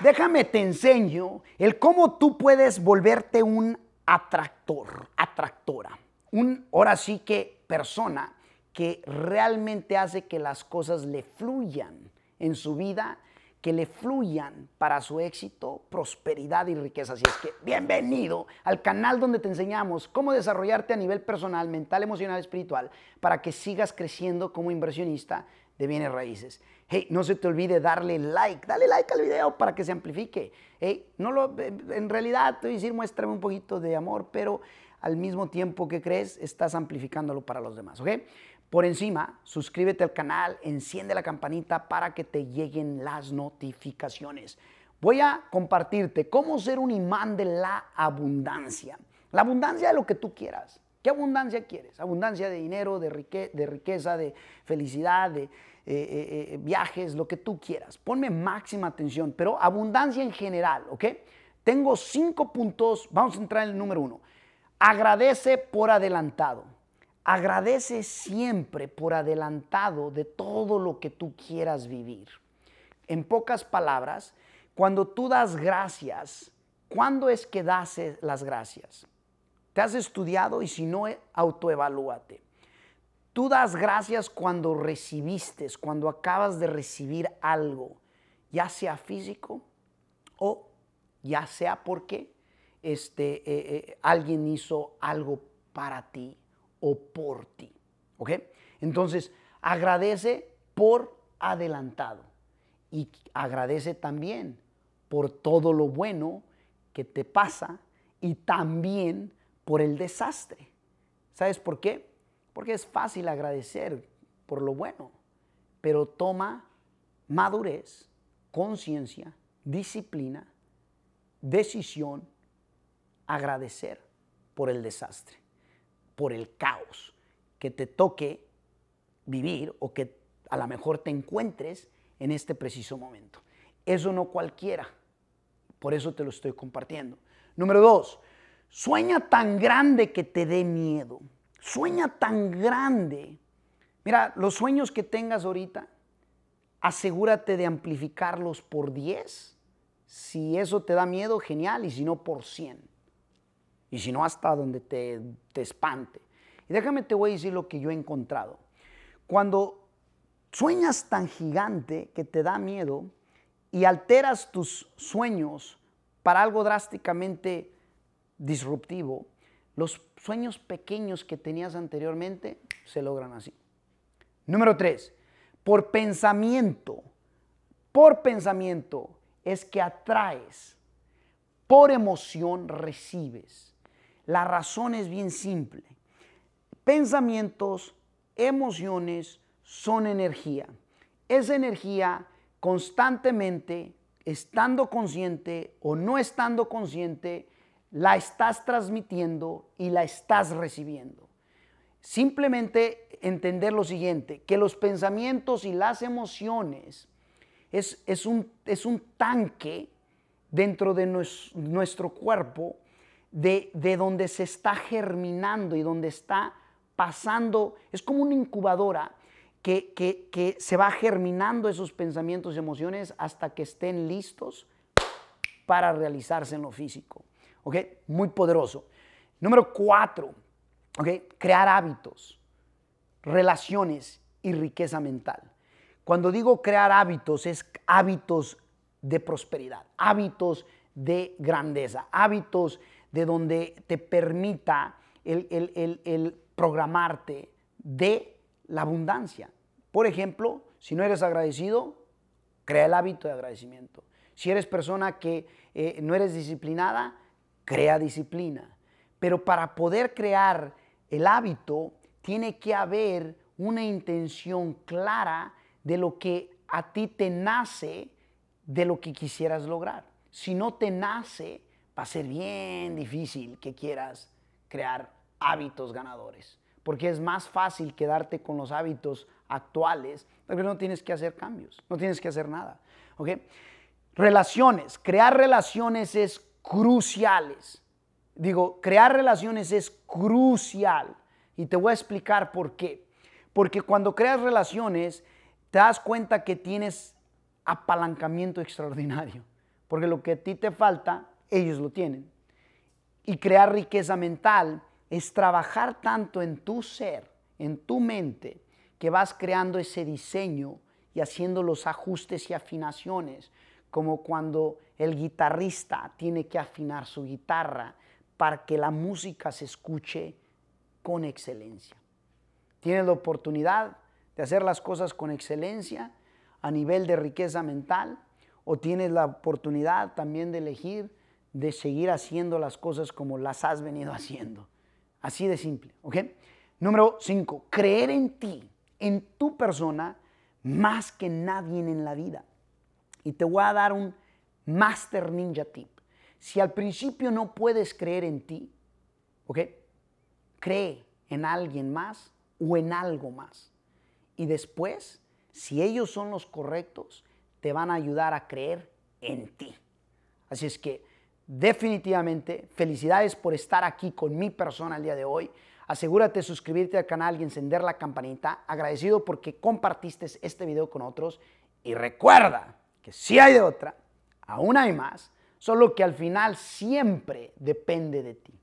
Déjame te enseño el cómo tú puedes volverte un atractor, atractora. Un, ahora sí que persona que realmente hace que las cosas le fluyan en su vida, que le fluyan para su éxito, prosperidad y riqueza. Así es que bienvenido al canal donde te enseñamos cómo desarrollarte a nivel personal, mental, emocional, espiritual, para que sigas creciendo como inversionista de bienes raíces. Hey, no se te olvide darle like, dale like al video para que se amplifique. Hey, no lo, eh, en realidad te voy decir, muéstrame un poquito de amor, pero al mismo tiempo que crees, estás amplificándolo para los demás, ¿ok? Por encima, suscríbete al canal, enciende la campanita para que te lleguen las notificaciones. Voy a compartirte cómo ser un imán de la abundancia. La abundancia de lo que tú quieras. ¿Qué abundancia quieres? Abundancia de dinero, de, riqueza, de felicidad, de, eh, eh, eh, viajes, lo que tú quieras. Ponme máxima atención, pero abundancia en general, ¿ok? Tengo cinco puntos, vamos a entrar en el número uno. Agradece por adelantado. Agradece siempre por adelantado de todo lo que tú quieras vivir. En pocas palabras, cuando tú das gracias, ¿cuándo es que das las gracias? ¿Te has estudiado y si no, autoevalúate? Tú das gracias cuando recibiste, cuando acabas de recibir algo, ya sea físico o ya sea porque este, eh, eh, alguien hizo algo para ti o por ti. ¿Ok? Entonces, agradece por adelantado y agradece también por todo lo bueno que te pasa y también por el desastre. ¿Sabes por qué? Porque es fácil agradecer por lo bueno, pero toma madurez, conciencia, disciplina, decisión, agradecer por el desastre, por el caos que te toque vivir o que a lo mejor te encuentres en este preciso momento. Eso no cualquiera. Por eso te lo estoy compartiendo. Número dos, sueña tan grande que te dé miedo. Sueña tan grande. Mira, los sueños que tengas ahorita, asegúrate de amplificarlos por 10. Si eso te da miedo, genial, y si no, por 100. Y si no, hasta donde te, espante. Y déjame te voy a decir lo que yo he encontrado. Cuando sueñas tan gigante que te da miedo y alteras tus sueños para algo drásticamente disruptivo, los sueños pequeños que tenías anteriormente se logran así. Número tres, por pensamiento. Por pensamiento es que atraes. Por emoción recibes. La razón es bien simple. Pensamientos, emociones son energía. Esa energía constantemente, estando consciente o no estando consciente, la estás transmitiendo y la estás recibiendo. Simplemente entender lo siguiente, que los pensamientos y las emociones es, un, tanque dentro de nuestro cuerpo de, donde se está germinando y donde está pasando, es como una incubadora que, que, se va germinando esos pensamientos y emociones hasta que estén listos para realizarse en lo físico. Muy poderoso. Número cuatro, ¿ok? Crear hábitos, relaciones y riqueza mental. Cuando digo crear hábitos, es hábitos de prosperidad, hábitos de grandeza, hábitos de donde te permita el, programarte de la abundancia. Por ejemplo, si no eres agradecido, crea el hábito de agradecimiento. Si eres persona que eh, no eres disciplinada, crea disciplina. Pero para poder crear el hábito, tiene que haber una intención clara de lo que a ti te nace, de lo que quisieras lograr. Si no te nace, va a ser bien difícil que quieras crear hábitos ganadores, porque es más fácil quedarte con los hábitos actuales, porque no tienes que hacer cambios, no tienes que hacer nada. Relaciones, crear relaciones es cruciales. Digo, crear relaciones es crucial. Y te voy a explicar por qué. Porque cuando creas relaciones, te das cuenta que tienes apalancamiento extraordinario. Porque lo que a ti te falta, ellos lo tienen. Y crear riqueza mental es trabajar tanto en tu ser, en tu mente, que vas creando ese diseño y haciendo los ajustes y afinaciones como cuando el guitarrista tiene que afinar su guitarra para que la música se escuche con excelencia. Tienes la oportunidad de hacer las cosas con excelencia a nivel de riqueza mental o tienes la oportunidad también de elegir de seguir haciendo las cosas como las has venido haciendo. Así de simple, ¿ok? Número cinco, creer en ti, en tu persona, más que nadie en la vida. Y te voy a dar un master ninja tip. Si al principio no puedes creer en ti, ¿ok? Cree en alguien más o en algo más. Y después, si ellos son los correctos, te van a ayudar a creer en ti. Así es que definitivamente felicidades por estar aquí con mi persona el día de hoy. Asegúrate de suscribirte al canal y encender la campanita. Agradecido porque compartiste este video con otros. Y recuerda, que si hay de otra, aún hay más, solo que al final siempre depende de ti.